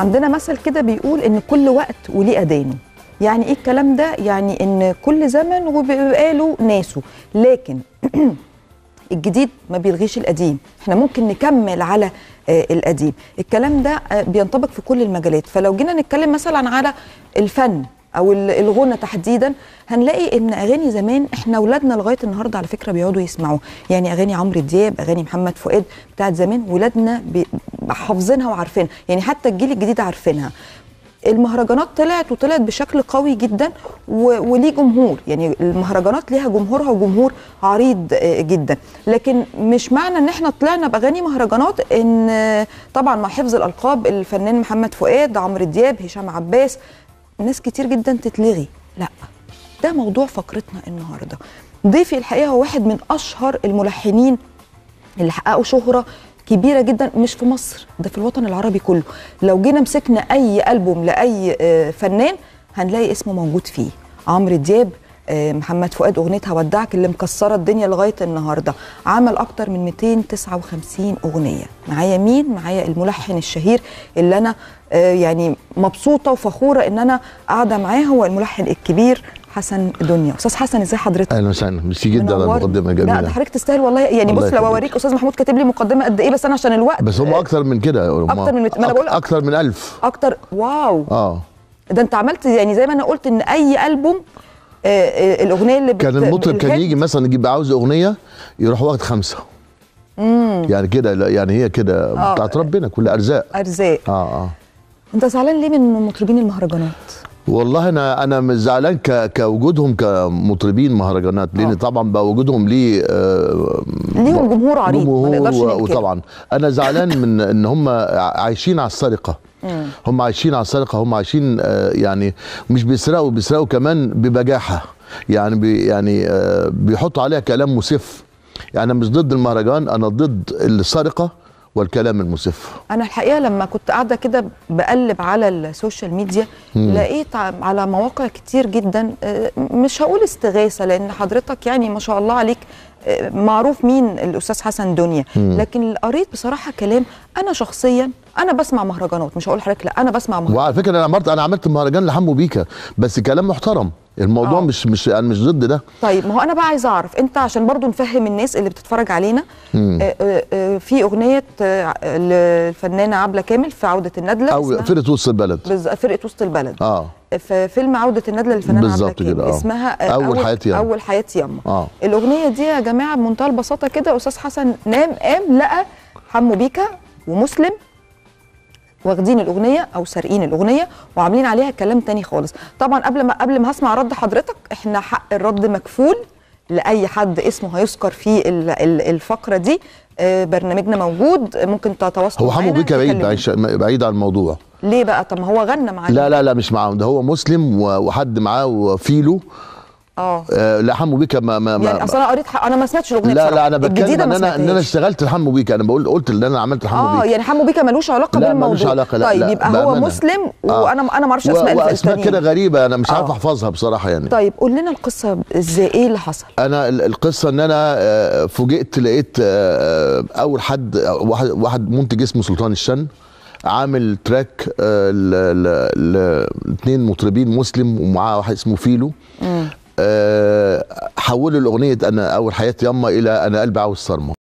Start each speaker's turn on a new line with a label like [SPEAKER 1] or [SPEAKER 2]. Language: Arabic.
[SPEAKER 1] عندنا مثل كده بيقول ان كل وقت وليه أدانه يعني ايه الكلام ده يعني ان كل زمن وبيبقى له ناسه لكن الجديد ما بيلغيش القديم احنا ممكن نكمل على آه، القديم الكلام ده آه، بينطبق في كل المجالات فلو جينا نتكلم مثلا على الفن او الغنى تحديدا هنلاقي ان اغاني زمان احنا ولادنا لغايه النهارده على فكره بيقعدوا يسمعوا يعني اغاني عمرو دياب اغاني محمد فؤاد بتاعت زمان ولادنا حافظينها وعارفينها يعني حتى الجيل الجديد عارفينها المهرجانات طلعت وطلعت بشكل قوي جدا وليه جمهور يعني المهرجانات ليها جمهورها وجمهور عريض آه، جدا لكن مش معنى ان احنا طلعنا باغاني مهرجانات ان آه، طبعا مع حفظ الالقاب الفنان محمد فؤاد عمرو دياب هشام عباس ناس كتير جدا تتلغي لا ده موضوع فقرتنا النهارده ضيفي الحقيقه هو واحد من اشهر الملحنين اللي حققوا شهره كبيره جدا مش في مصر ده في الوطن العربي كله لو جينا مسكنا اي البوم لاي آه، فنان هنلاقي اسمه موجود فيه عمرو دياب آه، محمد فؤاد اغنيه هودعك اللي مكسره الدنيا لغايه النهارده عمل اكتر من 259 اغنيه معايا مين معايا الملحن الشهير اللي انا آه، يعني مبسوطه وفخوره ان انا قاعده معاه هو الملحن الكبير حسن
[SPEAKER 2] دنيا استاذ حسن ازي حضرتك اهلا وسهلا ميرسي جدا على المقدمه جميله لا حضرتك
[SPEAKER 1] تستاهل والله يعني والله بص لو اوريك استاذ محمود كاتب لي مقدمه قد ايه بس انا عشان الوقت بس هم آه،
[SPEAKER 2] اكتر من كده اكتر من مت... ما انا بقول اكتر من 1000
[SPEAKER 1] اكتر واو اه ده انت عملت يعني زي ما انا قلت ان اي البوم
[SPEAKER 2] آه، آه، الاغنيه اللي بت... كان المطرب كان يجي مثلا يجيب عاوز اغنيه يروح واخد خمسه مم. يعني كده يعني هي كده آه. بتاعت ربنا كل ارزاق ارزاق اه اه
[SPEAKER 1] انت زعلان ليه من مطربين المهرجانات؟
[SPEAKER 2] والله انا انا زعلان كوجودهم كمطربين مهرجانات لان طبعا بقى وجودهم ليه آه ليهم جمهور عريض ما نقدرش وطبعا انا زعلان من ان هم عايشين على السرقه هم عايشين على السرقه هم عايشين آه، يعني مش بيسرقوا بيسرقوا كمان ببجاحه يعني بي يعني آه، بيحطوا عليها كلام مسف يعني انا مش ضد المهرجان انا ضد السرقه والكلام المسف
[SPEAKER 1] انا الحقيقه لما كنت قاعده كده بقلب على السوشيال ميديا مم. لقيت على مواقع كتير جدا آه، مش هقول استغاثه لان حضرتك يعني ما شاء الله عليك معروف مين الاستاذ حسن
[SPEAKER 2] دنيا لكن
[SPEAKER 1] قريت بصراحه كلام انا شخصيا انا بسمع مهرجانات مش هقول حضرتك لا انا بسمع
[SPEAKER 2] مهرجانات وعلى فكره انا عملت انا عملت مهرجان لحمو بيكا بس كلام محترم الموضوع أوه. مش مش انا مش ضد ده
[SPEAKER 1] طيب ما هو انا بقى عايزه اعرف انت عشان برضو نفهم الناس اللي بتتفرج علينا آآ آآ آه، آه، آه، في اغنيه للفنانه عبله كامل في عوده الندله او فرقه وسط البلد فرقه وسط
[SPEAKER 2] البلد اه
[SPEAKER 1] في فيلم عوده الندله للفنان بالظبط كده اه. اسمها اول, أول حياتي يما اول حياتي يما آه. الاغنيه دي يا جماعه بمنتهى البساطه كده استاذ حسن نام قام لقى حمو بيكا ومسلم واخدين الاغنيه او سارقين الاغنيه وعاملين عليها كلام تاني خالص طبعا قبل ما قبل ما هسمع رد حضرتك احنا حق الرد مكفول لاي حد اسمه هيذكر في الفقره دي آه، برنامجنا موجود ممكن تتواصلوا هو حمو بيكا بعيد
[SPEAKER 2] بعيد عن الموضوع
[SPEAKER 1] ليه بقى طب ما هو غنى معاه
[SPEAKER 2] لا لا لا مش معاهم ده هو مسلم وحد معاه وفيله آه. اه لا حمو بيكا ما ما يعني اصل انا
[SPEAKER 1] قريت انا ما سمعتش الاغنيه لا لا انا بتكلم ان انا ان انا
[SPEAKER 2] اشتغلت لحمو بيكا انا بقول قلت ان انا عملت لحمو آه، بيكا اه يعني
[SPEAKER 1] حمو بيكا ملوش علاقه لا بالموضوع ملوش علاقه لا طيب لا يبقى هو مسلم آه وانا انا ما اعرفش اسماء الفنانين اسماء كده
[SPEAKER 2] غريبه انا مش آه عارف احفظها بصراحه يعني
[SPEAKER 1] طيب قول لنا القصه
[SPEAKER 2] ازاي ايه اللي حصل انا القصه ان انا آه، فوجئت لقيت اول حد واحد منتج اسمه سلطان الشن عامل تراك آه، لاثنين مطربين مسلم ومعاه واحد اسمه فيلو آه، حولوا الاغنيه انا اول حياتي يما الى انا قلبي عاوز صرمه